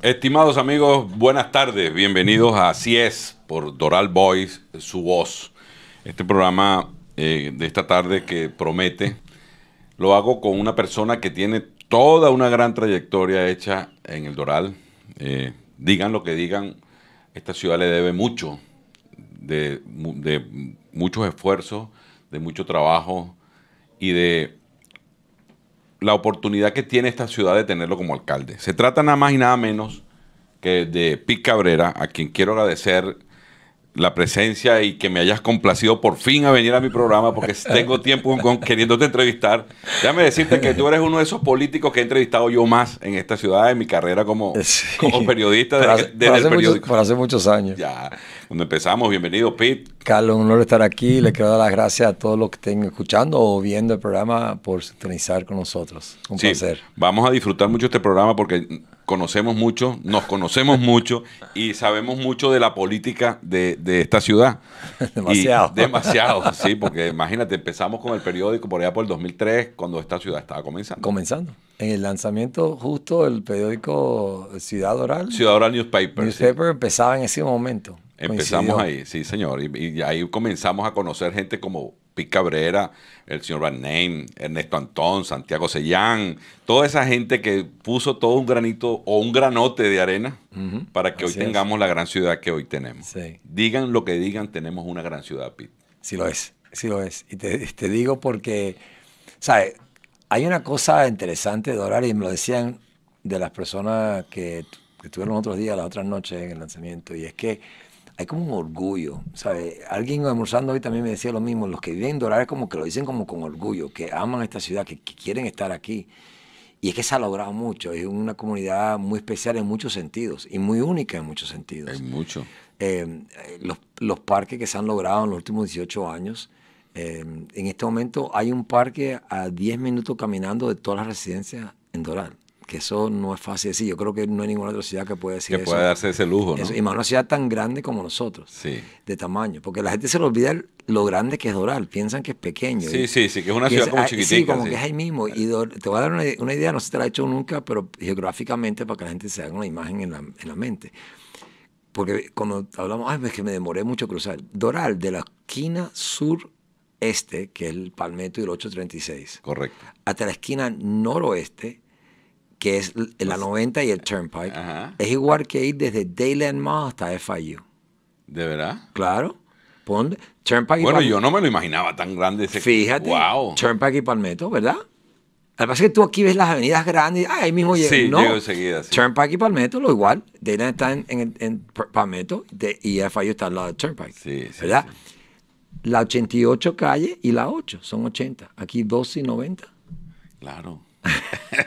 Estimados amigos, buenas tardes. Bienvenidos a Así es por Doral Boys, su voz. Este programa eh, de esta tarde que promete, lo hago con una persona que tiene toda una gran trayectoria hecha en el Doral. Eh, digan lo que digan, esta ciudad le debe mucho, de, de muchos esfuerzos, de mucho trabajo y de la oportunidad que tiene esta ciudad de tenerlo como alcalde. Se trata nada más y nada menos que de Pic Cabrera, a quien quiero agradecer la presencia y que me hayas complacido por fin a venir a mi programa porque tengo tiempo queriéndote entrevistar. Déjame decirte que tú eres uno de esos políticos que he entrevistado yo más en esta ciudad, en mi carrera como, como periodista. Desde, hace, muchos, por hace muchos años. Ya. Cuando empezamos. Bienvenido, Pete. Carlos, un honor estar aquí. Le quiero dar las gracias a todos los que estén escuchando o viendo el programa por sintonizar con nosotros. Un sí, placer. Vamos a disfrutar mucho este programa porque conocemos mucho, nos conocemos mucho y sabemos mucho de la política de, esta ciudad. demasiado. demasiado, sí, porque imagínate, empezamos con el periódico por allá por el 2003, cuando esta ciudad estaba comenzando. Comenzando. En el lanzamiento justo el periódico Ciudad Oral. Ciudad Oral Newspaper. Newspaper empezaba en ese momento. Empezamos ahí, sí, señor. Y, ahí comenzamos a conocer gente como Pete Cabrera, el señor Van Name, Ernesto Antón, Santiago Sellán, toda esa gente que puso todo un granito o un granote de arena para que hoy tengamos la gran ciudad que hoy tenemos. Digan lo que digan, tenemos una gran ciudad, Pit. Sí lo es, sí lo es. Y te, digo porque, ¿sabes? Hay una cosa interesante, de orar, y me lo decían de las personas que, que estuvieron otros días, las otras noches en el lanzamiento, y es que hay como un orgullo, ¿sabes? Alguien almorzando hoy también me decía lo mismo, los que viven en Doral como que lo dicen como con orgullo, que aman esta ciudad, que, quieren estar aquí. Y es que se ha logrado mucho, es una comunidad muy especial en muchos sentidos y muy única en muchos sentidos. En mucho. Eh, los, parques que se han logrado en los últimos 18 años, eh, en este momento hay un parque a 10 minutos caminando de todas las residencias en Doral que eso no es fácil decir. Yo creo que no hay ninguna otra ciudad que pueda decir que eso. Que pueda darse ese lujo, ¿no? Y más una ciudad tan grande como nosotros, sí. de tamaño. Porque la gente se le olvida lo grande que es Doral. Piensan que es pequeño. Sí, sí, sí, que es una ciudad como chiquitita. Ah, sí, como que es ahí mismo. Y te voy a dar una, idea, no se te la he hecho nunca, pero geográficamente para que la gente se haga una imagen en la, mente. Porque cuando hablamos, ay, es que me demoré mucho cruzar. Doral, de la esquina sur este, que es el Palmetto y el 836. Correcto. Hasta la esquina noroeste, que es la 90 pues, y el Turnpike, es igual que ir desde Dayland Mall hasta FIU. ¿De verdad? Claro. Turnpike bueno, yo no me lo imaginaba tan grande ese. Fíjate. Wow. Turnpike y Palmetto, ¿verdad? Lo que pasa es que tú aquí ves las avenidas grandes, ah, ahí mismo llego. Sí, no. enseguida. Turnpike y Palmetto, lo igual. Dayland está en, en, Palmetto y FIU está al lado de Turnpike. Sí, sí ¿Verdad? La 88 calle y la 8 son 80. Aquí 12 y 90. Claro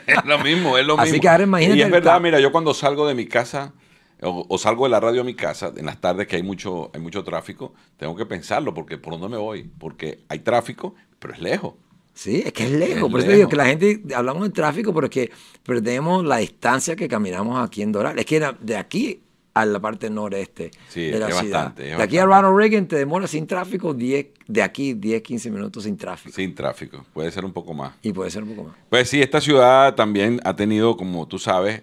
es lo mismo, es lo mismo. Y es verdad, mira, yo cuando salgo de mi casa o, salgo de la radio a mi casa en las tardes que hay mucho, hay mucho tráfico, tengo que pensarlo porque por dónde me voy, porque hay tráfico, pero es lejos. Sí, es que es lejos. por eso digo que la gente, hablamos de tráfico, pero es que perdemos la distancia que caminamos aquí en Doral. Es que de aquí a la parte noreste de la ciudad. Bastante, de aquí a Ronald Reagan te demora sin tráfico 10, de aquí 10, 15 minutos sin tráfico. Sin tráfico, puede ser un poco más. Y puede ser un poco más. Pues sí, esta ciudad también ha tenido, como tú sabes,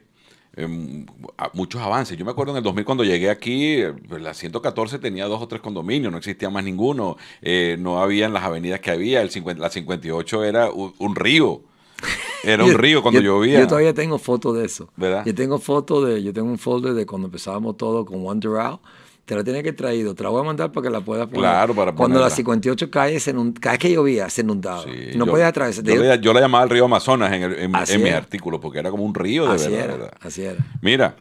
em, muchos avances. Yo me acuerdo en el 2000 cuando llegué aquí, pues, la 114 tenía dos o tres condominios, no existía más ninguno, eh, no habían las avenidas que había, el la 58 era un río Era un río cuando llovía. Yo todavía tengo fotos de eso. Yo tengo fotos de, yo tengo un folder de cuando empezábamos todo con Wonder Out. Te la tiene que traído, te la voy a mandar para que la puedas poner. Claro, para Cuando las 58 calles, se un, cada vez que llovía, se inundaba. no yo, podías atravesar. Yo, la llamaba el río Amazonas en, mi artículo porque era como un río de verdad, Así era. Mira,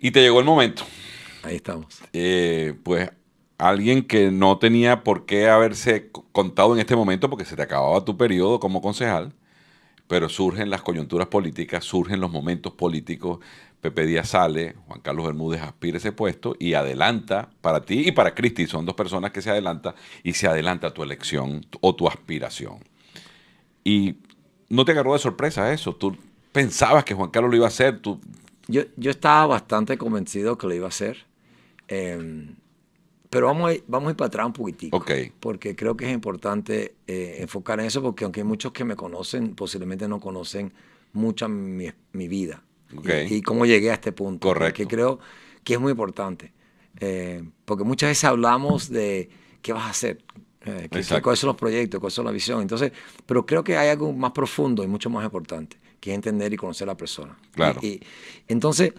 y te llegó el momento. Ahí estamos. Eh, pues alguien que no tenía por qué haberse contado en este momento porque se te acababa tu periodo como concejal, pero surgen las coyunturas políticas, surgen los momentos políticos. Pepe Díaz sale, Juan Carlos Bermúdez aspira ese puesto y adelanta para ti y para Cristi. Son dos personas que se adelantan y se adelanta tu elección o tu aspiración. Y no te agarró de sorpresa eso. Tú pensabas que Juan Carlos lo iba a hacer. Tú... Yo, estaba bastante convencido que lo iba a hacer. Em, pero vamos a, ir, vamos a ir para atrás un poquitico. Porque creo que es importante eh, enfocar en eso, porque aunque hay muchos que me conocen, posiblemente no conocen mucha mi, mi vida. Y, cómo llegué a este punto. Que creo que es muy importante. Eh, porque muchas veces hablamos de qué vas a hacer, eh, cuáles son los proyectos, cuáles son la visión. Entonces, pero creo que hay algo más profundo y mucho más importante, que es entender y conocer a la persona. Claro. y, entonces,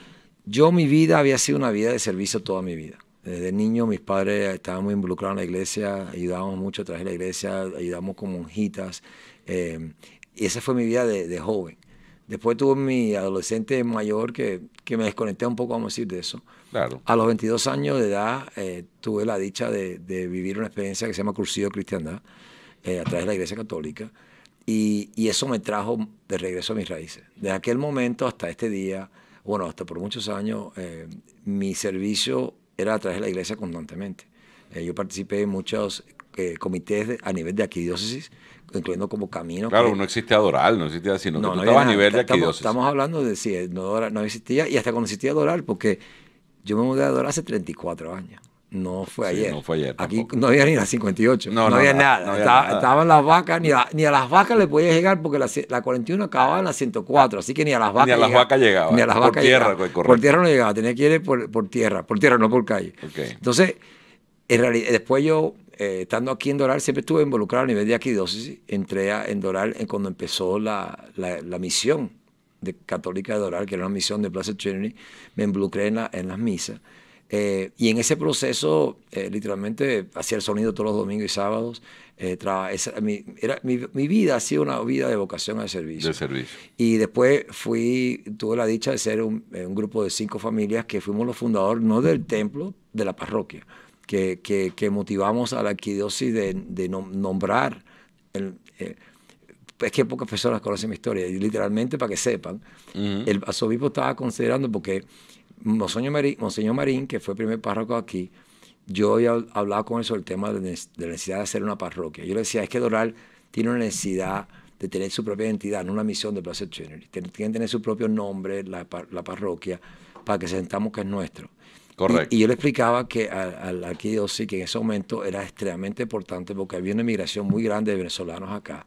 yo mi vida había sido una vida de servicio toda mi vida. Desde niño mis padres estaban muy involucrados en la iglesia, ayudábamos mucho a través de la iglesia, ayudábamos con monjitas. Em, y esa fue mi vida de, joven. Después tuve mi adolescente mayor que, que me desconecté un poco, vamos a decir, de eso. Claro. A los 22 años de edad eh, tuve la dicha de, vivir una experiencia que se llama crucido Cristiandad eh, a través de la Iglesia Católica. Y, y, eso me trajo de regreso a mis raíces. Desde aquel momento hasta este día, bueno, hasta por muchos años, eh, mi servicio era a través de la iglesia constantemente. Eh, yo participé en muchos eh, comités a nivel de arquidiócesis, incluyendo como camino. Claro, no existe adoral, no existía, sino no, a nivel de Estamos, hablando de si no, existía, y hasta cuando existía adoral, porque yo me mudé a adorar hace 34 años. No fue ayer. Aquí no había ni la 58. No, no, había nada. Estaban las vacas, ni a, las vacas le podía llegar porque la, 41 acababa en la 104, así que ni a las vacas. Ni a las vacas llegaba. Ni a las por vacas tierra, Por tierra no llegaba, tenía que ir por, tierra, por tierra, no por calle. Entonces, después yo, eh, estando aquí en Doral, siempre estuve involucrado a nivel de aquidosis. Entré a, en Doral cuando empezó la, misión de Católica de Doral, que era una misión de Plaza Trinity. Me involucré en las misas. Eh, y en ese proceso, eh, literalmente, hacía el sonido todos los domingos y sábados. Eh, mi, era, mi, vida ha sido una vida de vocación al servicio. servicio. Y después fui, tuve la dicha de ser un, grupo de cinco familias que fuimos los fundadores, no del templo, de la parroquia, que, que, que motivamos a la arquidiócesis de, de nombrar. es que pocas personas conocen mi historia, y literalmente para que sepan, el arzobispo estaba considerando porque Monseñor Marín, que fue el primer párroco aquí, yo había hablado con él sobre el tema de, la necesidad de hacer una parroquia. Yo le decía, es que Doral tiene una necesidad de tener su propia identidad, no una misión de Placer Trinity. tiene que tener su propio nombre, la, parroquia, para que sentamos que es nuestro. Correcto. Y, yo le explicaba que al arquidiócesis, que en ese momento era extremadamente importante porque había una inmigración muy grande de venezolanos acá,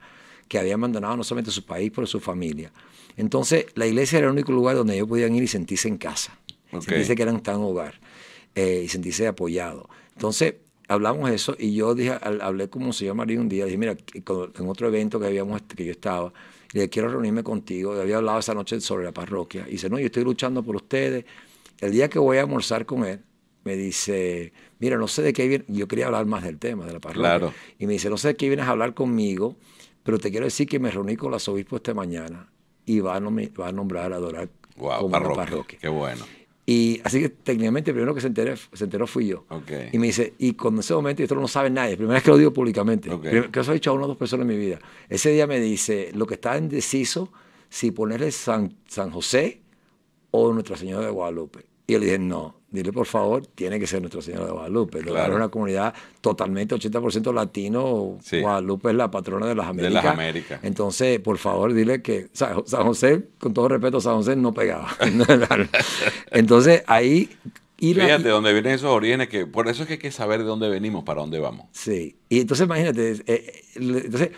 que habían abandonado no solamente su país, pero su familia. Entonces, la iglesia era el único lugar donde ellos podían ir y sentirse en casa dice que eran tan hogar eh, y sentirse apoyado. Entonces, hablamos de eso y yo dije, hablé con señor María un día, dije, mira, en otro evento que, habíamos, que yo estaba, le quiero reunirme contigo, había hablado esa noche sobre la parroquia, y dice, no, yo estoy luchando por ustedes. El día que voy a almorzar con él, me dice, mira, no sé de qué viene. yo quería hablar más del tema de la parroquia, y me dice, no sé de qué vienes a hablar conmigo, pero te quiero decir que me reuní con los obispos esta mañana y va a, nombrar, a nombrar como parroquia. parroquia. Qué bueno. Y así que técnicamente el primero que se enteró, se enteró fui yo. Y me dice, y con ese momento, y esto no lo sabe nadie, primera vez que lo digo públicamente, que eso ha dicho a una o dos personas en mi vida. Ese día me dice, lo que está indeciso, si ponerle San, San José o Nuestra Señora de Guadalupe. Y yo le dije, no, dile por favor, tiene que ser Nuestra Señora de Guadalupe. una comunidad totalmente 80% latino. Guadalupe es la patrona de las Américas. De las Américas. Entonces, por favor, dile que San, José, con todo respeto, San José no pegaba. Entonces, ahí Fíjate de dónde vienen esos orígenes, que por eso es que hay que saber de dónde venimos, para dónde vamos. Sí, y entonces imagínate, eh, eh, entonces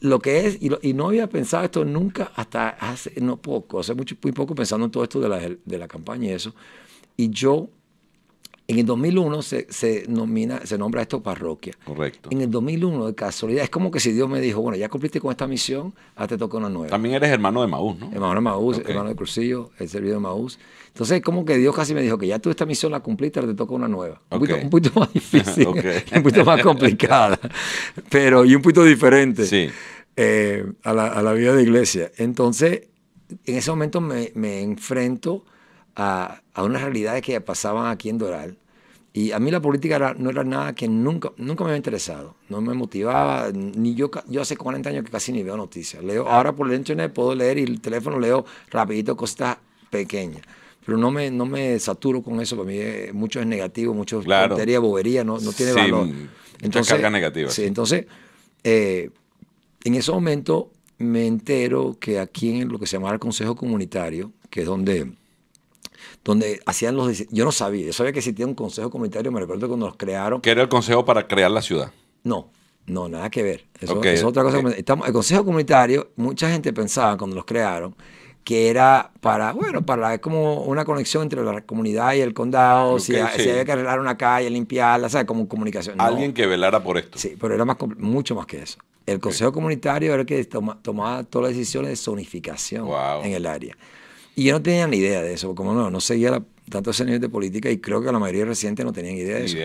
lo que es, y, no había pensado esto nunca hasta hace no poco, hace mucho, muy poco pensando en todo esto de la, de la campaña y eso, y yo, en el 2001 se, nomina, se nombra esto parroquia. Correcto. En el 2001, de casualidad, es como que si Dios me dijo, bueno, ya cumpliste con esta misión, ahora te toca una nueva. También eres hermano de Maús, ¿no? Hermano de Maús, hermano de Crucillo, el servidor de Maús. Entonces, es como que Dios casi me dijo que ya tú esta misión la cumpliste, ahora te toca una nueva. Un, poquito, más difícil, un poquito más complicada, pero y un poquito diferente sí. Eh, a, la, vida de iglesia. Entonces, en ese momento me, me enfrento a, unas realidades que pasaban aquí en Doral. Y a mí la política no era nada que nunca, nunca me había interesado, no me motivaba, ni yo, yo hace 40 años que casi ni veo noticias. Leo, ahora por el internet puedo leer y el teléfono leo rapidito cosas pequeñas. Pero no me, no me saturo con eso, para mí eh, mucho es negativo, mucho es bobería, no, no tiene valor. Entonces, carga negativa. entonces, eh, en ese momento me entero que aquí en lo que se llama el Consejo Comunitario, que es donde donde hacían los... Yo no sabía, yo sabía que existía un consejo comunitario, me recuerdo cuando los crearon. ¿Qué era el consejo para crear la ciudad? No, no, nada que ver. Eso, es otra cosa. Estamos, el consejo comunitario, mucha gente pensaba cuando los crearon que era para, bueno, para como una conexión entre la comunidad y el condado, si, había que arreglar una calle, limpiarla, ¿sabes? Como comunicación. Alguien que velara por esto. Sí, pero era más, mucho más que eso. El Consejo Comunitario era el que tomaba todas las decisiones de zonificación en el área. Y yo no tenía ni idea de eso, como no, no seguía tanto ese nivel de política y creo que la mayoría reciente no tenían idea de eso.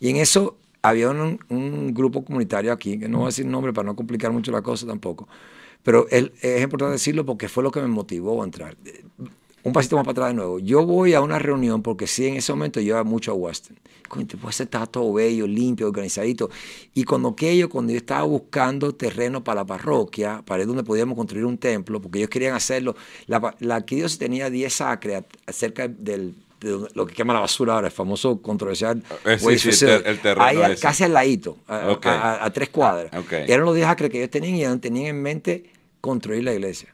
Y en eso había un, grupo comunitario aquí, que no voy a decir nombre para no complicar mucho la cosa tampoco, pero es importante decirlo porque fue lo que me motivó a entrar un pasito más para atrás de nuevo. Yo voy a una reunión porque sí, en ese momento yo iba mucho a Western. Te pues estaba todo bello, limpio, organizadito. Y cuando aquello, cuando yo estaba buscando terreno para la parroquia, para donde podíamos construir un templo, porque ellos querían hacerlo, la, la que Dios tenía 10 acres cerca del de lo que llama la basura ahora, el famoso controversial. Ah, el, terreno Ahí casi al ladito, a, tres cuadras. Ah, eran los 10 acres que ellos tenían y tenían en mente construir la iglesia.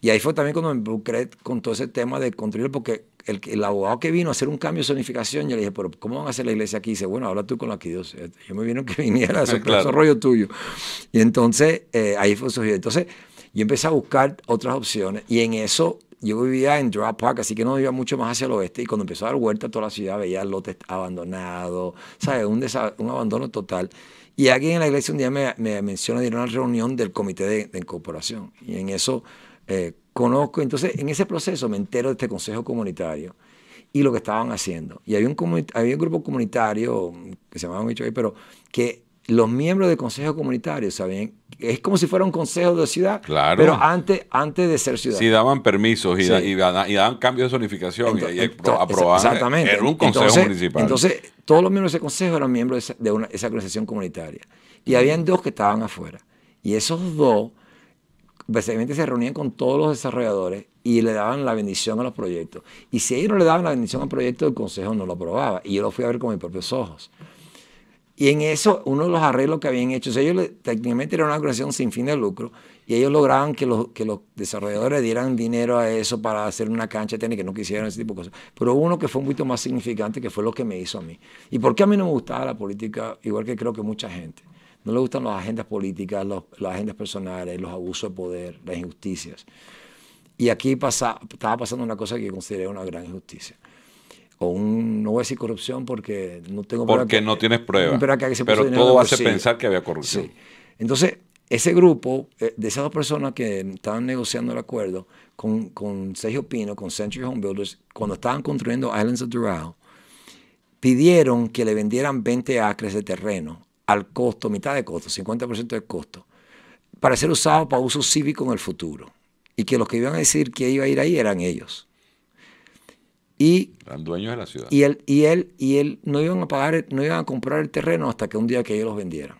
Y ahí fue también cuando me involucré con todo ese tema de construir, porque el, el, abogado que vino a hacer un cambio de zonificación, yo le dije, pero ¿cómo van a hacer la iglesia aquí? Y dice, bueno, habla tú con la Dios. Yo me vino que viniera, eso, es rollo tuyo. Y entonces, eh, ahí fue surgido. Entonces, yo empecé a buscar otras opciones y en eso yo vivía en Drop Park, así que no vivía mucho más hacia el oeste. Y cuando empezó a dar vuelta a toda la ciudad, veía lotes abandonados, ¿sabes? Un, abandono total. Y alguien en la iglesia un día me, menciona de ir a una reunión del comité de, de incorporación. Y en eso eh, conozco, entonces en ese proceso me entero de este consejo comunitario y lo que estaban haciendo. Y había un, había un grupo comunitario mm, que se llamaba Micho pero que los miembros del consejo comunitario sabían, es como si fuera un consejo de ciudad, pero antes, antes de ser ciudad. si daban permisos y, y, daban cambios de zonificación y, aprobaban. Exactamente. Era un consejo entonces, municipal. Entonces, todos los miembros de ese consejo eran miembros de, esa organización comunitaria. Y habían dos que estaban afuera. Y esos dos básicamente se reunían con todos los desarrolladores y le daban la bendición a los proyectos. Y si ellos no le daban la bendición al proyecto, el consejo no lo aprobaba. Y yo lo fui a ver con mis propios ojos. Y en eso, uno de los arreglos que habían hecho, ellos técnicamente era una organización sin fin de lucro, y ellos lograban que los, que los desarrolladores dieran dinero a eso para hacer una cancha de que no quisieran ese tipo de cosas. Pero hubo uno que fue un poquito más significante, que fue lo que me hizo a mí. ¿Y por qué a mí no me gustaba la política, igual que creo que mucha gente? No le gustan las agendas políticas, los, las agendas personales, los abusos de poder, las injusticias. Y aquí pasa, estaba pasando una cosa que yo consideré una gran injusticia. O un, no voy a decir corrupción porque no tengo Porque no tienes pruebas. Pero todo hace pensar que había corrupción. Entonces, ese grupo eh, de esas dos personas que estaban negociando el acuerdo con, con Sergio Pino, con Century Home Builders, cuando estaban construyendo Islands of Doral, pidieron que le vendieran 20 acres de terreno al costo, mitad de costo, 50% del costo, para ser usado para uso cívico en el futuro. Y que los que iban a decir que iba a ir ahí eran ellos. Y, eran dueños de la ciudad. Y él, y él, y él no iban a pagar, no iban a comprar el terreno hasta que un día que ellos los vendieran.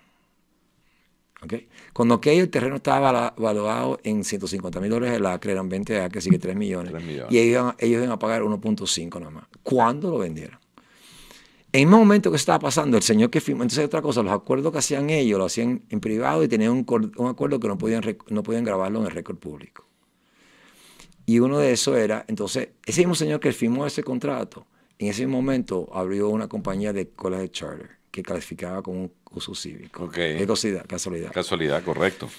¿Okay? Cuando aquello el terreno estaba valuado en 150 mil dólares el acre, eran 20 acres, así que 3 millones. millones. Y ellos, ellos iban a pagar 1.5 nada más. ¿Cuándo lo vendieran? En un momento que estaba pasando, el señor que firmó, entonces otra cosa, los acuerdos que hacían ellos, lo hacían en privado y tenían un, acuerdo que no podían, no podían grabarlo en el récord público. Y uno de esos era, entonces, ese mismo señor que firmó ese contrato, en ese momento abrió una compañía de college charter que clasificaba como un curso cívico. Ok. Casualidad, casualidad. Casualidad, correcto.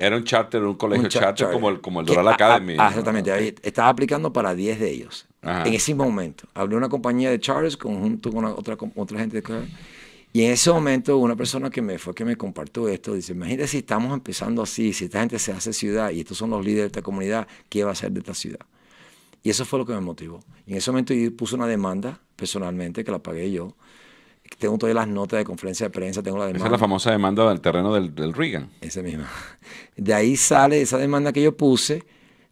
era un charter, un colegio charter, como el, como el Doral Academy. Ah, exactamente. Estaba aplicando para 10 de ellos. En ese momento. Hablé una compañía de charters junto con otra, otra gente de Y en ese momento una persona que me fue que me compartió esto, dice, imagínate si estamos empezando así, si esta gente se hace ciudad y estos son los líderes de esta comunidad, ¿qué va a hacer de esta ciudad? Y eso fue lo que me motivó. en ese momento yo puse una demanda personalmente, que la pagué yo. Tengo todavía las notas de conferencia de prensa, tengo la demanda. Esa es la famosa demanda del terreno del, del Reagan. Esa misma. De ahí sale esa demanda que yo puse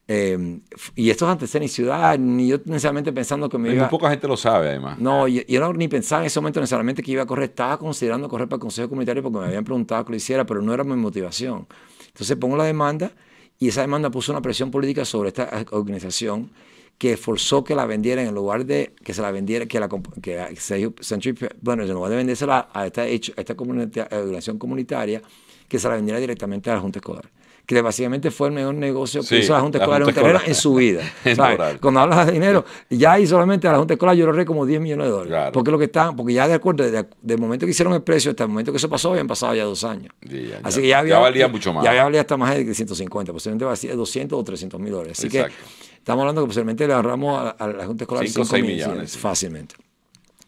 Em, y esto es antes de ser ni ciudad, ni yo necesariamente pensando que me iba... Muy poca gente lo sabe, además. No, yo, ni pensaba en ese momento necesariamente que iba a correr. Estaba considerando correr para el Consejo Comunitario porque me habían preguntado que lo hiciera, pero no era mi motivación. Entonces pongo la demanda y esa demanda puso una presión política sobre esta organización que forzó que la vendiera en lugar de que se la vendiera, que la que en lugar de vendérsela a esta, esta comunidad organización comunitaria, que se la vendiera directamente a la Junta Escolar que básicamente fue el mejor negocio que hizo la Junta Escolar en su vida. Cuando hablas de dinero, ya ahí solamente a la Junta Escolar yo lo ahorré como 10 millones de dólares. Porque lo que están, porque ya de acuerdo, desde el momento que hicieron el precio hasta el momento que eso pasó, habían pasado ya dos años. Así que ya valía mucho más. Ya valía hasta más de 350, posiblemente valía 200 o 300 mil dólares. Así que estamos hablando que posiblemente le ahorramos a, la Junta Escolar 5 o 6 millones. Fácilmente.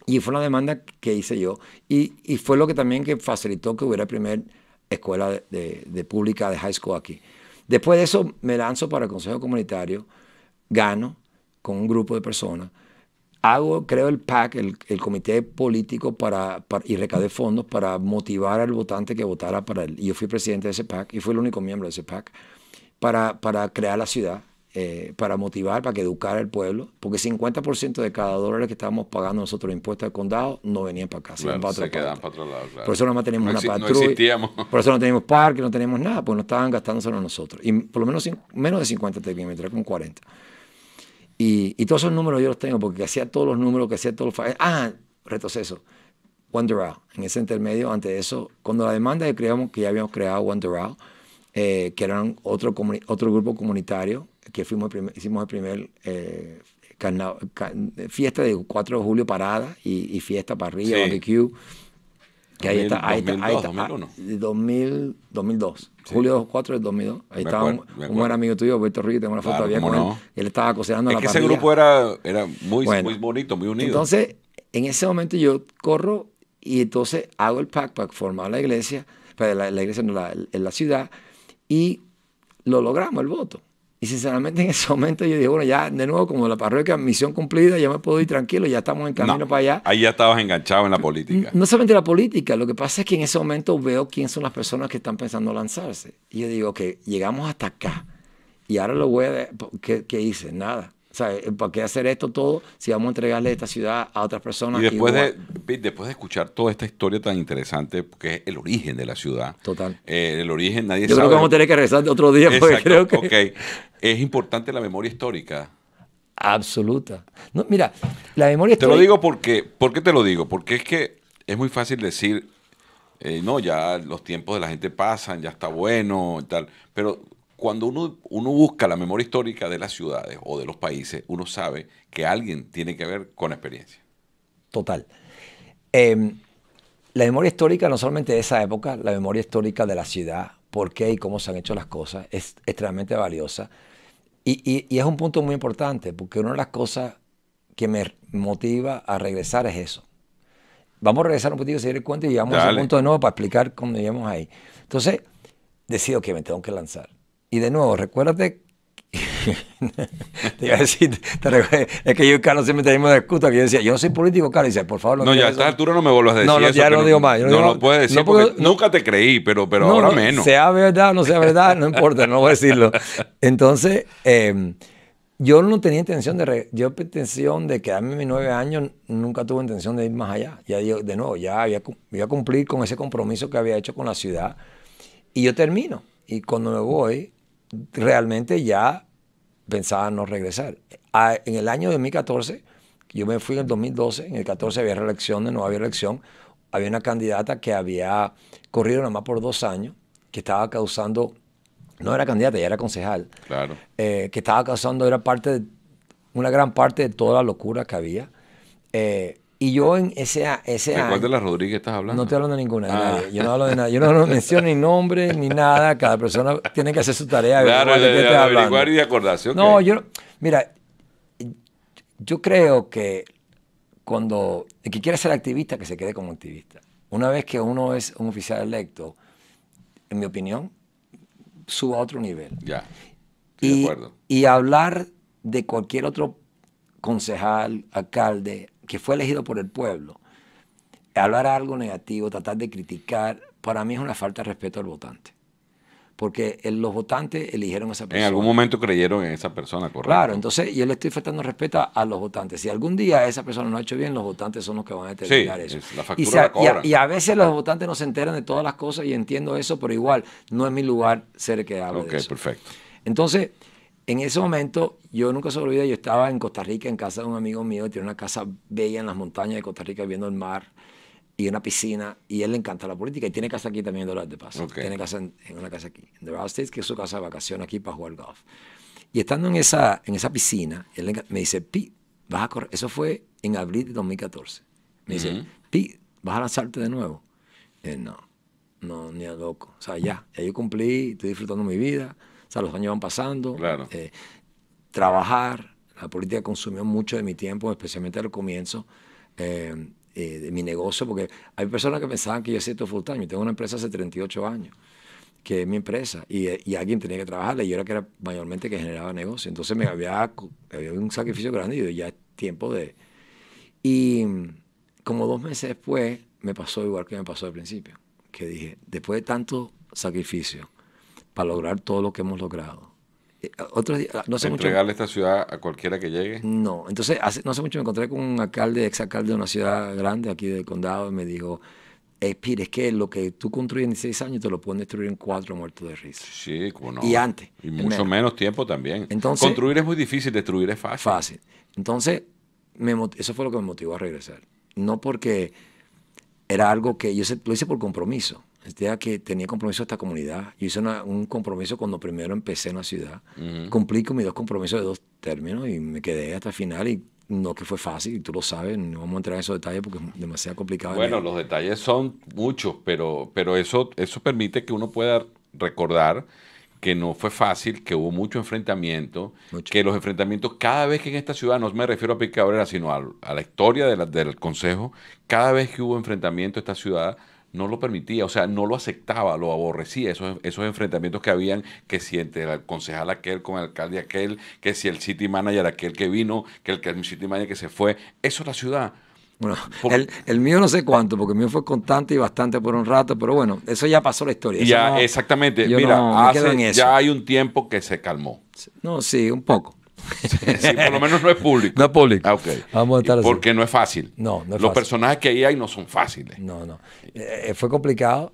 Y fue una demanda que hice yo. Y, y fue lo que también que facilitó que hubiera el primer escuela de, de, pública de high school aquí. Después de eso me lanzo para el Consejo Comunitario, gano con un grupo de personas, hago, creo el PAC, el, el comité político para, y recaudé fondos para motivar al votante que votara para él. Y yo fui presidente de ese PAC y fui el único miembro de ese PAC para, para crear la ciudad eh, para motivar, para que educar al pueblo, porque 50% de cada dólar que estábamos pagando nosotros impuestos al condado no venían para acá, se quedaban para otro lado. Por eso no teníamos una patrulla, por eso no tenemos parque, no tenemos nada, pues no estaban gastando solo nosotros. Y por lo menos menos de 50 era con 40. Y, todos esos números yo los tengo, porque hacía todos los números, que hacía todos los... Eh, ah, retroceso. draw en ese intermedio, antes de eso, cuando la demanda que creamos, que ya habíamos creado one eh, que eran otro, otro grupo comunitario que fuimos hicimos el primer eh, fiesta de 4 de julio parada y, fiesta parrilla, sí. barbecue. Que ahí está, ahí 2002, está, ahí 2001. 2000, 2002. Julio 4 del 2002. Ahí estaba un, un, buen amigo tuyo, Alberto Ruiz, tengo una foto claro, todavía con él. Él estaba cocinando es la que ese grupo era, muy, bonito, muy unido. Entonces, en ese momento yo corro y entonces hago el pack para formar la iglesia, la, iglesia en la ciudad, y lo logramos el voto. Y sinceramente en ese momento yo dije, bueno, ya de nuevo, como la parroquia, misión cumplida, ya me puedo ir tranquilo, ya estamos en camino para allá. Ahí ya estabas enganchado en la política. No, solamente la política, lo que pasa es que en ese momento veo quiénes son las personas que están pensando lanzarse. Y yo digo, que llegamos hasta acá. Y ahora lo voy a... ¿Qué hice? Nada sea, eh, ¿Para qué hacer esto todo si vamos a entregarle esta ciudad a otras personas? Y después, de, después de escuchar toda esta historia tan interesante, que es el origen de la ciudad. Total. Eh, el origen, nadie Yo creo que vamos a tener que regresar otro día porque creo que... ok. Es importante la memoria histórica. Absoluta. mira, la memoria histórica... Te lo digo porque... ¿Por qué te lo digo? Porque es que es muy fácil decir... Eh, no, ya los tiempos de la gente pasan, ya está bueno y tal. Pero cuando uno, uno, busca la memoria histórica de las ciudades o de los países, uno sabe que alguien tiene que ver con experiencia. Total. Em, la memoria histórica, no solamente de esa época, la memoria histórica de la ciudad, por qué y cómo se han hecho las cosas, es extremadamente valiosa. Y, y, es un punto muy importante, porque una de las cosas que me motiva a regresar es eso. Vamos a regresar un poquito, seguir el cuento y llegamos a ese punto de nuevo para explicar cómo llegamos ahí. Entonces, decido que me tengo que lanzar y de nuevo, recuérdate. te decir, es que yo y Carlos siempre teníamos escucha que yo decía, yo soy político, Carlos, dice, por favor, no. No, ya a esta altura no me vuelvas a decir. No, ya no digo más. no, lo puedes decir porque, nunca te creí, pero, pero ahora menos. Sea verdad o no sea verdad, no importa, no voy a decirlo. Entonces, em, yo no tenía intención de, yo intención de quedarme mis nueve años, nunca tuve intención de ir más allá. Ya de nuevo, ya había, iba a cumplir con ese compromiso que había hecho con la ciudad. Y yo termino. Y cuando me voy, realmente ya pensaba no regresar. en el año 2014, yo me fui en el 2012, en el 14 había reelección no había elección, había una candidata que había corrido nada más por dos años, que estaba causando, no era candidata, ya era concejal, claro. Eh, que estaba causando, era parte una gran parte de toda la locura que había. Eh, y yo en ese, ese ¿De cuál de las Rodríguez estás hablando? No estoy hablando de ninguna, ah. Yo no hablo de nada. Yo no, menciono ni nombre ni nada. Cada persona tiene que hacer su tarea. Claro, de, averiguar y de acordación No, yo. Mira, yo creo que cuando. El que quiera ser activista, que se quede como activista. Una vez que uno es un oficial electo, en mi opinión, suba a otro nivel. Ya. de acuerdo. y hablar de cualquier otro concejal, alcalde, que fue elegido por el pueblo, hablar algo negativo, tratar de criticar, para mí es una falta de respeto al votante. Porque los votantes eligieron a esa persona. En algún momento creyeron en esa persona, correcto. Claro, entonces yo le estoy faltando respeto a los votantes. Si algún día esa persona no ha hecho bien, los votantes son los que van a determinar eso. la factura y, y, a, veces los votantes no se enteran de todas las cosas y entiendo eso, pero igual no es mi lugar ser el que hable de eso. Ok, perfecto. Entonces, en ese momento, yo nunca se olvida, yo estaba en Costa Rica, en casa de un amigo mío, que tiene una casa bella en las montañas de Costa Rica, viendo el mar y una piscina, y él le encanta la política, y tiene casa aquí también en Dolores de Paso. Tiene casa en, una casa aquí, en United States, que es su casa de vacaciones aquí para jugar golf. Y estando en esa, en esa piscina, él me dice, Pi, vas a correr. Eso fue en abril de 2014. Me dice, Pi, ¿vas a lanzarte de nuevo? Eh, no, no, ni a loco. O sea, ya, ya yo cumplí, estoy disfrutando mi vida o sea, los años van pasando. Eh, trabajar, la política consumió mucho de mi tiempo, especialmente al comienzo. Eh, eh, de mi negocio, porque hay personas que pensaban que yo hacía esto full time. Yo tengo una empresa hace 38 años, que es mi empresa, y, alguien tenía que trabajarla, y yo era que era mayormente que generaba negocio. Entonces me había, había un sacrificio grande y ya es tiempo de... Y como dos meses después me pasó igual que me pasó al principio, que dije, después de tanto sacrificio, para lograr todo lo que hemos logrado. Eh, ¿Entregarle esta ciudad a cualquiera que llegue? No, entonces no sé mucho me encontré con un alcalde, ex alcalde de una ciudad grande aquí del condado, y me dijo, eh, es que lo que tú construyes en seis años te lo pueden destruir en cuatro muertos de risa. Sí, como no. Y antes. Y mucho menos. tiempo también. Construir es muy difícil, destruir es fácil. Fácil. Entonces, eso fue lo que me motivó a regresar. No porque era algo que yo se, lo hice por compromiso. Este que tenía compromiso esta comunidad, yo hice un compromiso cuando primero empecé en la ciudad. Cumplí con mis dos compromisos de dos términos y me quedé hasta el final y no que fue fácil, y tú lo sabes, no vamos a entrar en esos detalles porque es demasiado complicado. Bueno, eh, los detalles son muchos, pero, pero eso, eso permite que uno pueda recordar que no fue fácil, que hubo mucho enfrentamiento, que los enfrentamientos cada vez que en esta ciudad, no me refiero a Picabrera, sino a, la historia de la, del Consejo, cada vez que hubo enfrentamiento en esta ciudad, no lo permitía, o sea, no lo aceptaba, lo aborrecía, esos, esos enfrentamientos que habían, que si entre el concejal aquel con el alcalde aquel, que si el city manager aquel que vino, que el, que el city manager que se fue, eso es la ciudad. Bueno, el, el, mío no sé cuánto, porque el mío fue constante y bastante por un rato, pero bueno, eso ya pasó la historia. Ya, exactamente, mira, ya hay un tiempo que se calmó. No, sí, un poco. por lo menos no es público. No es público. Ah, okay. Vamos a estar así. Porque no es fácil. No, Los personajes que ahí hay no son fáciles. No, no. Eh, fue complicado.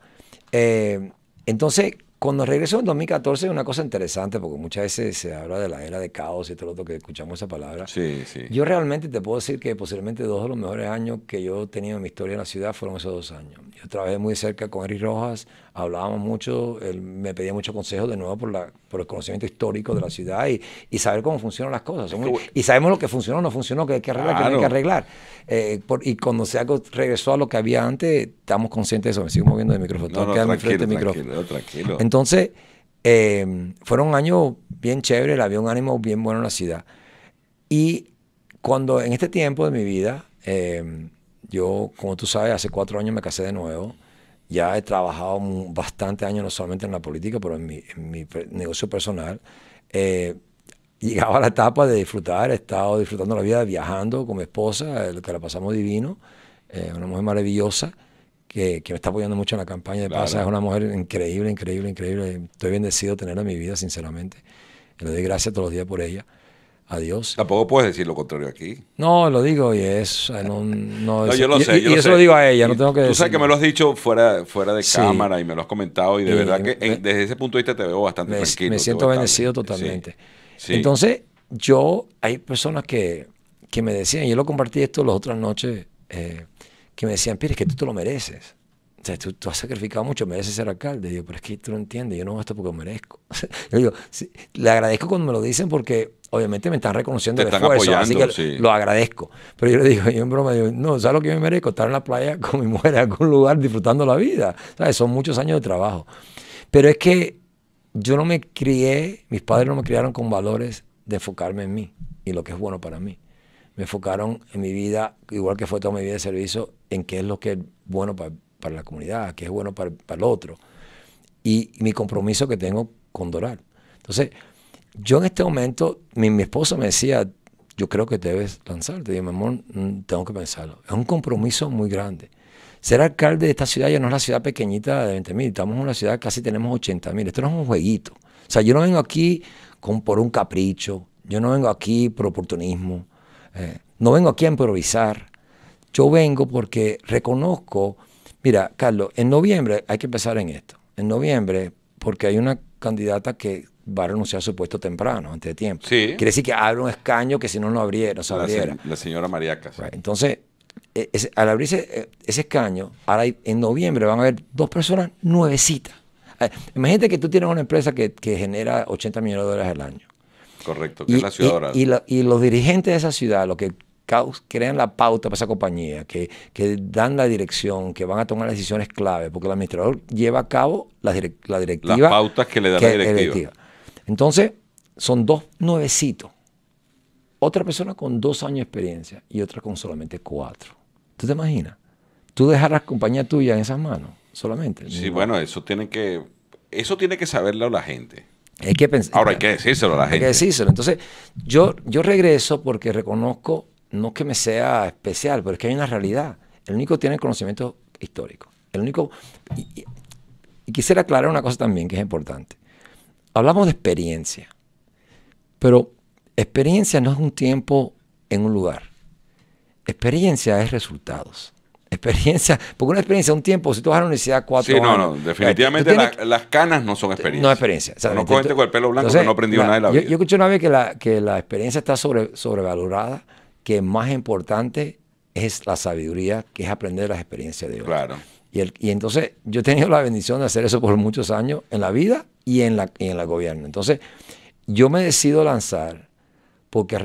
Eh, entonces, cuando regreso en 2014 una cosa interesante, porque muchas veces se habla de la era de caos y todo lo que escuchamos esa palabra. Sí, sí. Yo realmente te puedo decir que posiblemente dos de los mejores años que yo he tenido en mi historia en la ciudad fueron esos dos años. Yo trabajé muy cerca con Eric Rojas, hablábamos mucho, él me pedía mucho consejo de nuevo por, la, por el conocimiento histórico de la ciudad y, saber cómo funcionan las cosas. y sabemos lo que funcionó, no funcionó, que hay que arreglar, que hay que arreglar. Eh, y cuando se regresó a lo que había antes, estamos conscientes de eso. Me sigo moviendo de micrófono. frente micrófono. Entonces, eh, fueron años bien chéveres, había un ánimo bien bueno en la ciudad. Y cuando en este tiempo de mi vida, em, yo, como tú sabes, hace cuatro años me casé de nuevo ya he trabajado bastante años, no solamente en la política, pero en mi, negocio personal, eh, llegaba a la etapa de disfrutar, he estado disfrutando la vida viajando con mi esposa, que la pasamos divino, eh, una mujer maravillosa. Que, me está apoyando mucho en la campaña de Pasa, es una mujer increíble, increíble, increíble. Estoy bendecido de tenerla en mi vida, sinceramente. Le doy gracias todos los días por ella a Tampoco puedes decir lo contrario aquí. No, lo digo y es. No, yo lo sé. Y, eso lo digo a ella, no tengo que Tú sabes que me lo has dicho fuera, fuera de cámara y me lo has comentado y de verdad que desde ese punto de vista te veo bastante tranquilo. Me siento bendecido totalmente. Entonces, yo, hay personas que, me decían, yo lo compartí esto las otras noches, eh, que me decían, Pires, que tú te lo mereces tú, has sacrificado mucho, mereces ser alcalde. Digo, pero es que tú no entiendes, yo no gasto porque merezco. yo digo, le agradezco cuando me lo dicen porque obviamente me están reconociendo el así que lo agradezco. Pero yo le digo, yo en broma digo, no, ¿sabes lo que yo me merezco? Estar en la playa con mi mujer en algún lugar disfrutando la vida. Son muchos años de trabajo. Pero es que yo no me crié, mis padres no me criaron con valores de enfocarme en mí y lo que es bueno para mí. Me enfocaron en mi vida, igual que fue toda mi vida de servicio, en qué es lo que es bueno para mí para la comunidad, que es bueno para, el otro. Y, mi compromiso que tengo con Doral. Entonces, yo en este momento, mi, esposo me decía, yo creo que debes lanzarte. yo, mi amor, mm, tengo que pensarlo. Es un compromiso muy grande. Ser alcalde de esta ciudad ya no es la ciudad pequeñita de 20.000. Estamos en una ciudad casi tenemos 80 mil. Esto no es un jueguito. O sea, yo no vengo aquí con, por un capricho. Yo no vengo aquí por oportunismo. Eh, no vengo aquí a improvisar. Yo vengo porque reconozco Mira, Carlos, en noviembre hay que empezar en esto. En noviembre, porque hay una candidata que va a renunciar a su puesto temprano, antes de tiempo. Sí. Quiere decir que abre un escaño que si no, no abriera, se abriera. La, señora María Right. Entonces, e-, al abrirse eh, ese escaño, ahora en noviembre van a haber dos personas nuevecitas. Eh, imagínate que tú tienes una empresa que, genera 80 millones de dólares al año. Correcto, que es la ciudad y, y, y, los dirigentes de esa ciudad lo que crean la pauta para esa compañía, que, dan la dirección, que van a tomar las decisiones clave, porque el administrador lleva a cabo la, directiva. Las pautas que le da la directiva. Entonces, son dos nuevecitos. Otra persona con dos años de experiencia y otra con solamente cuatro. ¿Tú te imaginas? Tú dejarás compañía tuya en esas manos solamente. Sí, bueno, eso tiene que, eso tiene que saberlo la gente. Hay que pensar. Ahora hay que decírselo a la gente. Hay que decírselo. Entonces, yo, yo regreso porque reconozco no que me sea especial, pero es que hay una realidad. El único tiene conocimiento histórico. El único. Y, quisiera aclarar una cosa también que es importante. Hablamos de experiencia, pero experiencia no es un tiempo en un lugar. Experiencia es resultados. Experiencia, porque una experiencia, es un tiempo, si tú vas a la universidad cuatro años. Sí, no, no, definitivamente las canas no son experiencia. No es experiencia. no con el pelo blanco que no aprendió nada de la vida. Yo, yo escuché una vez que la, que la experiencia está sobre, sobrevalorada que más importante es la sabiduría, que es aprender las experiencias de Dios. Claro. Y, el, y entonces yo he tenido la bendición de hacer eso por muchos años en la vida y en la, en la gobierno. Entonces yo me decido lanzar porque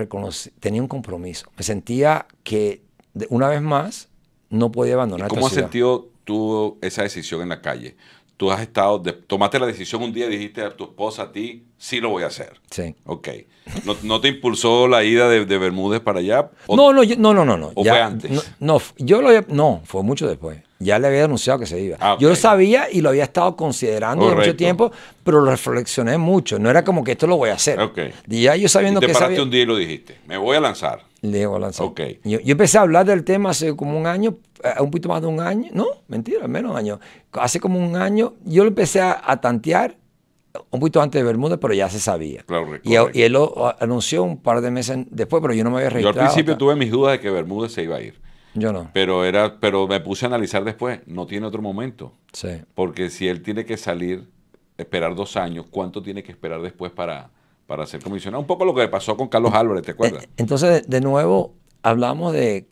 tenía un compromiso. Me sentía que una vez más no podía abandonar. ¿Y ¿Cómo has sentido tú esa decisión en la calle? tú has estado, tomaste la decisión un día y dijiste a tu esposa, a ti, sí lo voy a hacer. Sí. Ok. ¿No, te impulsó la ida de, Bermúdez para allá? no, no, no, no, ¿O fue antes? No, no, yo lo, no, fue mucho después. Ya le había anunciado que se iba. Ah, yo lo sabía y lo había estado considerando mucho tiempo, pero lo reflexioné mucho. No era como que esto lo voy a hacer. ya yo sabiendo que... Te paraste un día y lo dijiste. Me voy a lanzar. Le voy a lanzar. Yo, empecé a hablar del tema hace como un año, eh, un poquito más de un año. No, mentira, menos un año. Hace como un año yo lo empecé a, tantear eh, un poquito antes de Bermuda, pero ya se sabía. y, él lo anunció un par de meses después, pero yo no me había registrado. Yo al principio tuve mis dudas de que Bermuda se iba a ir. Yo no. Pero, era, pero me puse a analizar después, no tiene otro momento. Sí. Porque si él tiene que salir, esperar dos años, ¿cuánto tiene que esperar después para, para ser comisionado? Un poco lo que pasó con Carlos Álvarez, ¿te acuerdas? Eh, entonces, de nuevo, hablamos de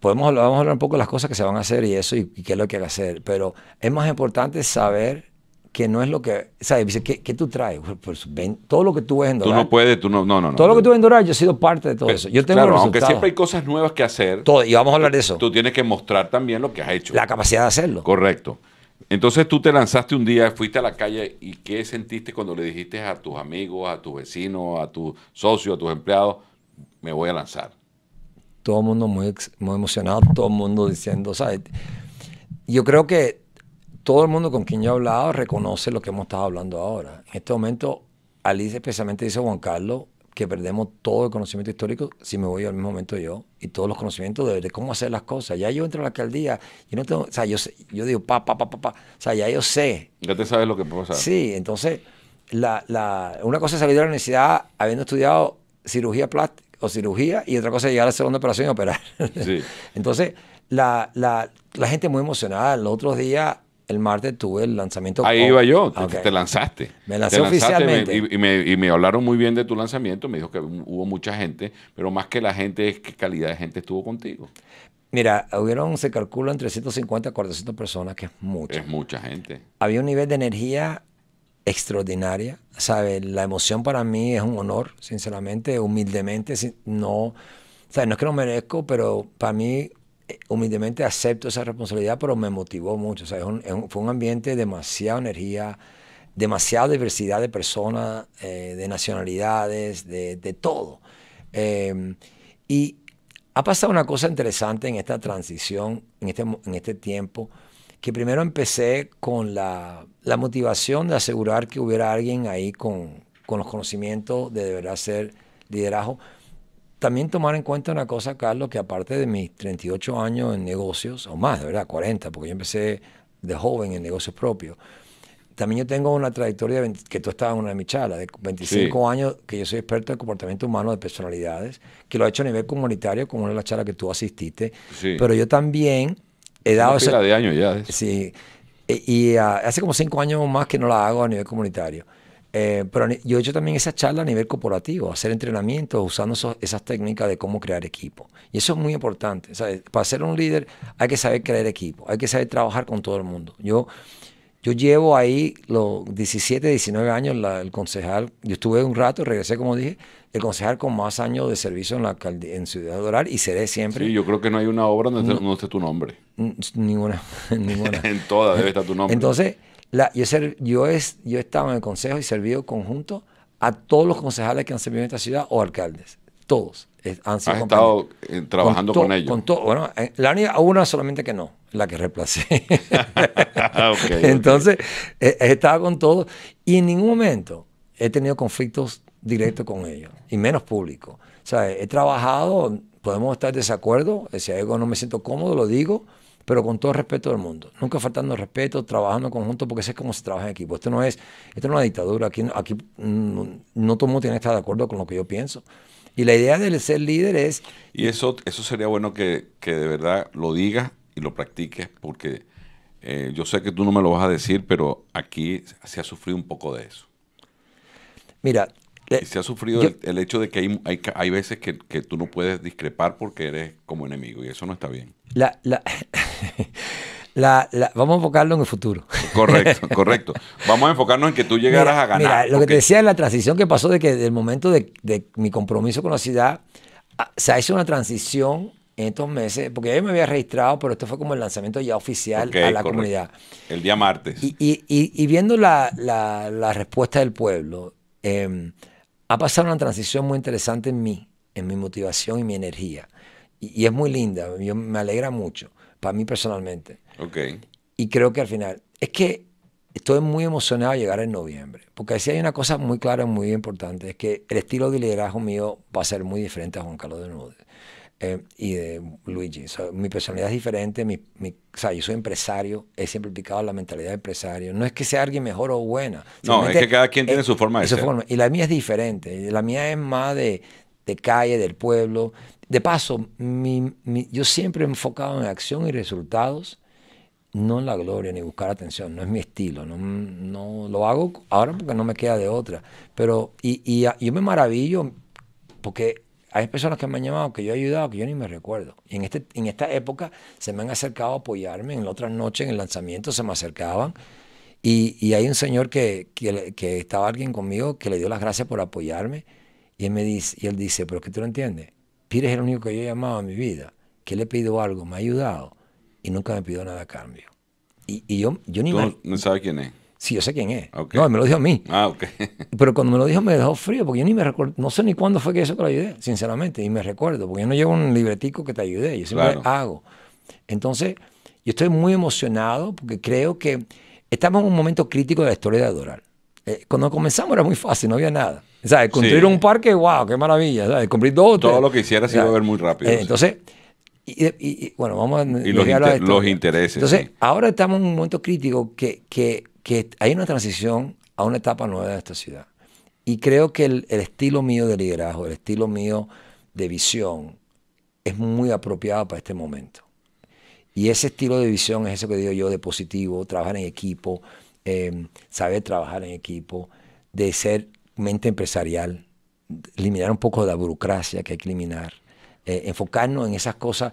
podemos hablar, un poco de las cosas que se van a hacer y eso y, y, qué es lo que hay que hacer, pero es más importante saber que no es lo que, ¿sabes? Dice, ¿qué, tú traes? Pues, pues, todo lo que tú ves en Doral. Tú no puedes, tú no, no, no. Todo lo que tú ves en Doral, yo he sido parte de todo eso. Yo tengo claro, aunque siempre hay cosas nuevas que hacer. Todo, y vamos a hablar de eso. Tú tienes que mostrar también lo que has hecho. La capacidad de hacerlo. Correcto. Entonces tú te lanzaste un día, fuiste a la calle y ¿qué sentiste cuando le dijiste a tus amigos, a tus vecinos, a tus socios, a tus empleados, me voy a lanzar? Todo el mundo muy, muy emocionado, todo el mundo diciendo, ¿sabes? Yo creo que todo el mundo con quien yo he hablado reconoce lo que hemos estado hablando ahora. En este momento, Alice especialmente dice Juan Carlos que perdemos todo el conocimiento histórico si me voy al mismo momento yo y todos los conocimientos de, cómo hacer las cosas. Ya yo entro a la alcaldía, yo no tengo, o sea, yo, yo digo pa, pa, pa, pa, pa, o sea, ya yo sé. Ya te sabes lo que pasa. Sí, entonces, la, la, una cosa es salir de la universidad habiendo estudiado cirugía plástica o cirugía y otra cosa es llegar a hacer segunda operación y operar. entonces, la, la, la gente muy emocionada. Los otros días el martes tuve el lanzamiento. Ahí iba yo, te ah, lanzaste. Me lancé oficialmente. y, me, hablaron muy bien de tu lanzamiento, me dijo que hubo mucha gente, pero más que la gente es qué calidad de gente estuvo contigo. Mira, hubieron, se calcula entre 150 a 400 personas, que es mucha. Es mucha gente. Había un nivel de energía extraordinaria, La emoción para mí es un honor, sinceramente, humildemente, no, No es que no merezco, pero para mí eh, humildemente acepto esa responsabilidad, pero me motivó mucho. fue un ambiente demasiada energía, demasiada diversidad de personas, eh, de nacionalidades, de, todo. Em, y ha pasado una cosa interesante en esta transición, en este, este tiempo, que primero empecé con la, motivación de asegurar que hubiera alguien ahí con, con los conocimientos de deber hacer liderazgo también tomar en cuenta una cosa, Carlos, que aparte de mis 38 años en negocios, o más, de verdad, 40, porque yo empecé de joven en negocios propios, también yo tengo una trayectoria, que tú estabas en una de mis charlas, de 25 años, que yo soy experto en comportamiento humano de personalidades, que lo he hecho a nivel comunitario, como en la charla que tú asististe, pero yo también he dado... Una de años ya. Sí, y, ah, hace como 5 años más que no la hago a nivel comunitario. Eh, pero yo he hecho también esa charla a nivel corporativo, hacer entrenamientos usando esas técnicas de cómo crear equipo. Y eso es muy importante. Eh, para ser un líder hay que saber crear equipo, hay que saber trabajar con todo el mundo. Yo, yo llevo ahí los 17, 19 años el concejal. Yo estuve un rato, regresé como dije, el concejal con más años de servicio en la en Ciudad Doral y seré siempre. Sí, yo creo que no hay una obra donde no, esté tu nombre. Ninguna, ninguna. en todas debe estar tu nombre. Entonces... La, yo, yo, es, yo estaba en el consejo y servido conjunto a todos los concejales que han servido en esta ciudad o alcaldes. Todos. Han estado eh, trabajando con, ellos. bueno, eh, la única, una solamente que no, la que reemplacé. Entonces, eh, he estado con todos y en ningún momento he tenido conflictos directos con ellos, y menos públicos. O sea, he trabajado, podemos estar de desacuerdo, si algo no me siento cómodo, lo digo, pero con todo respeto del mundo. Nunca faltando respeto, trabajando en conjunto, porque ese es como se trabaja en equipo. Esto no es, esto no es una dictadura. Aquí, aquí no, todo el mundo tiene que estar de acuerdo con lo que yo pienso. Y la idea de ser líder es... Y eso, eso sería bueno que, de verdad lo digas y lo practiques, porque eh, yo sé que tú no me lo vas a decir, pero aquí se ha sufrido un poco de eso. Mira, se ha sufrido el, hecho de que hay, veces que, tú no puedes discrepar porque eres como enemigo y eso no está bien. La, la, vamos a enfocarlo en el futuro. Correcto, correcto. Vamos a enfocarnos en que tú llegaras a ganar. Mira, lo que te decía es la transición que pasó de que del momento de, mi compromiso con la ciudad, ah, se ha hecho una transición en estos meses, porque yo me había registrado, pero esto fue como el lanzamiento ya oficial a la comunidad. El día martes. Y, y, viendo la, respuesta del pueblo, eh, ha pasado una transición muy interesante en mí, en mi motivación y mi energía. Y, es muy linda, me alegra mucho, para mí personalmente. Okay. Y creo que al final, es que estoy muy emocionado de llegar en noviembre, porque así hay una cosa muy clara, muy importante, es que el estilo de liderazgo mío va a ser muy diferente a Juan Carlos de Nude. Eh, y de Luigi. mi personalidad es diferente, mi, yo soy empresario, he siempre aplicado la mentalidad de empresario. No es que sea alguien mejor o buena. No, es que cada quien tiene su forma de ser. Y la mía es diferente, la mía es más de, calle, del pueblo. De paso, yo siempre he enfocado en acción y resultados, no en la gloria ni buscar atención, no es mi estilo, no, lo hago ahora porque no me queda de otra. Pero, y, y yo me maravillo porque hay personas que me han llamado, que yo he ayudado, que yo ni me recuerdo. Y en, este, en esta época se me han acercado a apoyarme. En la otra noche, en el lanzamiento, se me acercaban. Y, hay un señor que, que, estaba alguien conmigo que le dio las gracias por apoyarme. Y él, me dice, y él dice, pero es que tú lo entiendes. Pires es el único que yo he llamado en mi vida. Que le he pedido algo, me ha ayudado. Y nunca me pidió nada a cambio. Y, yo, yo ni me no sabe quién es? Sí, yo sé quién es. No, me lo dijo a mí. Ah, ok. Pero cuando me lo dijo me dejó frío, porque yo ni me recuerdo, no sé ni cuándo fue que eso te lo ayudé, sinceramente, y me recuerdo, porque yo no llevo un libretico que te ayude, yo siempre hago. Entonces, yo estoy muy emocionado porque creo que estamos en un momento crítico de la historia de Adoral. Eh, cuando comenzamos era muy fácil, no había nada. sea, Construir un parque, wow, qué maravilla. ¿Sabes? Construir dos. Todo lo que hiciera se iba a ver muy rápido. Eh, entonces, bueno, vamos a... Y los, intereses. Entonces, ahora estamos en un momento crítico que, que que hay una transición a una etapa nueva de esta ciudad. Y creo que el, estilo mío de liderazgo, el estilo mío de visión, es muy apropiado para este momento. Y ese estilo de visión es eso que digo yo de positivo, trabajar en equipo, em, saber trabajar en equipo, de ser mente empresarial, eliminar un poco de la burocracia que hay que eliminar, eh, enfocarnos en esas cosas